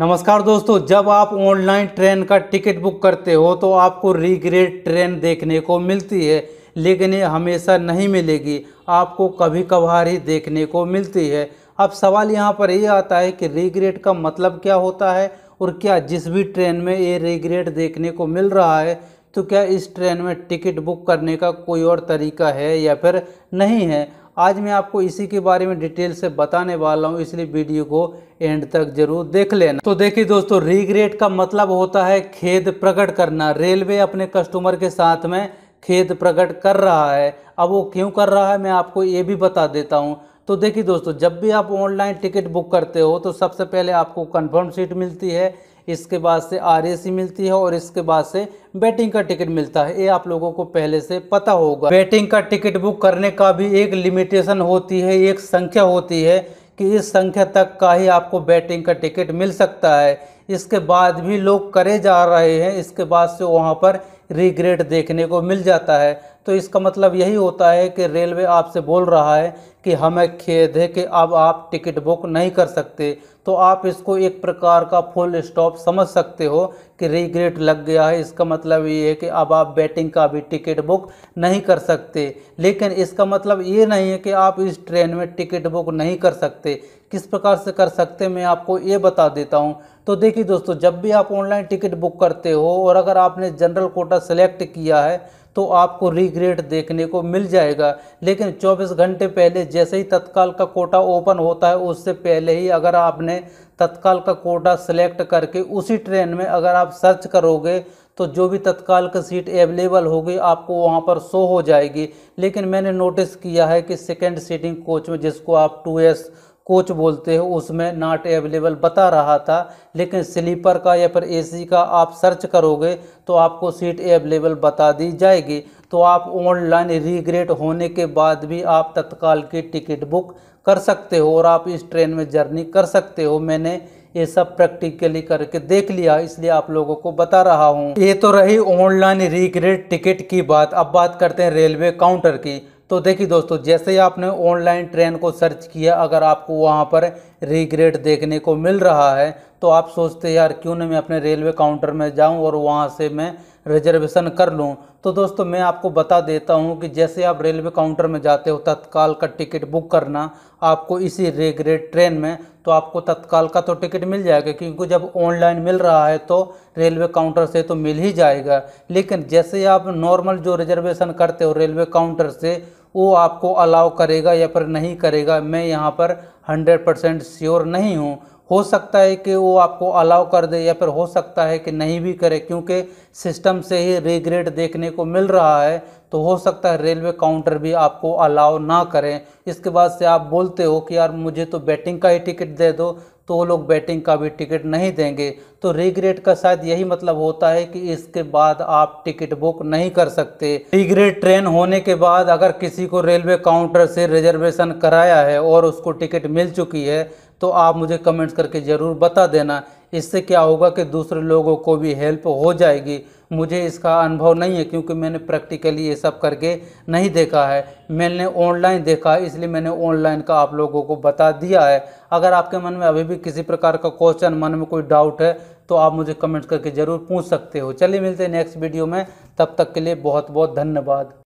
नमस्कार दोस्तों जब आप ऑनलाइन ट्रेन का टिकट बुक करते हो तो आपको रीग्रेड ट्रेन देखने को मिलती है लेकिन ये हमेशा नहीं मिलेगी आपको कभी कभार ही देखने को मिलती है अब सवाल यहाँ पर ये आता है कि रीग्रेट का मतलब क्या होता है और क्या जिस भी ट्रेन में ये रीग्रेट देखने को मिल रहा है तो क्या इस ट्रेन में टिकट बुक करने का कोई और तरीका है या फिर नहीं है आज मैं आपको इसी के बारे में डिटेल से बताने वाला हूँ इसलिए वीडियो को एंड तक जरूर देख लेना तो देखिए दोस्तों रिग्रेट का मतलब होता है खेद प्रकट करना रेलवे अपने कस्टमर के साथ में खेद प्रकट कर रहा है अब वो क्यों कर रहा है मैं आपको ये भी बता देता हूँ तो देखिए दोस्तों जब भी आप ऑनलाइन टिकट बुक करते हो तो सबसे पहले आपको कंफर्म सीट मिलती है इसके बाद से आर मिलती है और इसके बाद से बैटिंग का टिकट मिलता है ये आप लोगों को पहले से पता होगा बैटिंग का टिकट बुक करने का भी एक लिमिटेशन होती है एक संख्या होती है कि इस संख्या तक का ही आपको बैटिंग का टिकट मिल सकता है इसके बाद भी लोग करे जा रहे हैं इसके बाद से वहाँ पर रिग्रेट देखने को मिल जाता है तो इसका मतलब यही होता है कि रेलवे आपसे बोल रहा है कि हमें खेद है कि अब आप टिकट बुक नहीं कर सकते तो आप इसको एक प्रकार का फुल स्टॉप समझ सकते हो कि रिग्रेट लग गया है इसका मतलब ये है कि अब आप बैटिंग का भी टिकट बुक नहीं कर सकते लेकिन इसका मतलब ये नहीं है कि आप इस ट्रेन में टिकट बुक नहीं कर सकते किस प्रकार से कर सकते मैं आपको ये बता देता हूँ तो देखिए दोस्तों जब भी आप ऑनलाइन टिकट बुक करते हो और अगर आपने जनरल कोटा सेलेक्ट किया है तो आपको रिग्रेट देखने को मिल जाएगा लेकिन 24 घंटे पहले जैसे ही तत्काल का कोटा ओपन होता है उससे पहले ही अगर आपने तत्काल का कोटा सेलेक्ट करके उसी ट्रेन में अगर आप सर्च करोगे तो जो भी तत्काल की सीट अवेलेबल होगी आपको वहाँ पर शो हो जाएगी लेकिन मैंने नोटिस किया है कि सेकेंड सीटिंग कोच में जिसको आप टू एस कोच बोलते हो उसमें नाट अवेलेबल बता रहा था लेकिन स्लीपर का या फिर एसी का आप सर्च करोगे तो आपको सीट अवेलेबल बता दी जाएगी तो आप ऑनलाइन रीग्रेट होने के बाद भी आप तत्काल की टिकट बुक कर सकते हो और आप इस ट्रेन में जर्नी कर सकते हो मैंने ये सब प्रैक्टिकली करके देख लिया इसलिए आप लोगों को बता रहा हूँ ये तो रही ऑनलाइन रीग्रेट टिकट की बात अब बात करते हैं रेलवे काउंटर की तो देखिए दोस्तों जैसे ही आपने ऑनलाइन ट्रेन को सर्च किया अगर आपको वहाँ पर रिग्रेट देखने को मिल रहा है तो आप सोचते यार क्यों ना मैं अपने रेलवे काउंटर में जाऊं और वहां से मैं रिजर्वेशन कर लूं तो दोस्तों मैं आपको बता देता हूं कि जैसे आप रेलवे काउंटर में जाते हो तत्काल का टिकट बुक करना आपको इसी रेग्रेट ट्रेन में तो आपको तत्काल का तो टिकट मिल जाएगा क्योंकि जब ऑनलाइन मिल रहा है तो रेलवे काउंटर से तो मिल ही जाएगा लेकिन जैसे आप नॉर्मल जो रिजर्वेशन करते हो रेलवे काउंटर से वो आपको अलाउ करेगा या फिर नहीं करेगा मैं यहाँ पर हंड्रेड परसेंट श्योर नहीं हूँ हो सकता है कि वो आपको अलाउ कर दे या फिर हो सकता है कि नहीं भी करे क्योंकि सिस्टम से ही रिग्रेड देखने को मिल रहा है तो हो सकता है रेलवे काउंटर भी आपको अलाउ ना करें इसके बाद से आप बोलते हो कि यार मुझे तो बैटिंग का ही टिकट दे दो तो वो लोग बैटिंग का भी टिकट नहीं देंगे तो रिग्रेट का शायद यही मतलब होता है कि इसके बाद आप टिकट बुक नहीं कर सकते रिग्रेट ट्रेन होने के बाद अगर किसी को रेलवे काउंटर से रिजर्वेशन कराया है और उसको टिकट मिल चुकी है तो आप मुझे कमेंट्स करके ज़रूर बता देना इससे क्या होगा कि दूसरे लोगों को भी हेल्प हो जाएगी मुझे इसका अनुभव नहीं है क्योंकि मैंने प्रैक्टिकली ये सब करके नहीं देखा है मैंने ऑनलाइन देखा है इसलिए मैंने ऑनलाइन का आप लोगों को बता दिया है अगर आपके मन में अभी भी किसी प्रकार का क्वेश्चन मन में कोई डाउट है तो आप मुझे कमेंट करके ज़रूर पूछ सकते हो चलिए मिलते हैं नेक्स्ट वीडियो में तब तक के लिए बहुत बहुत धन्यवाद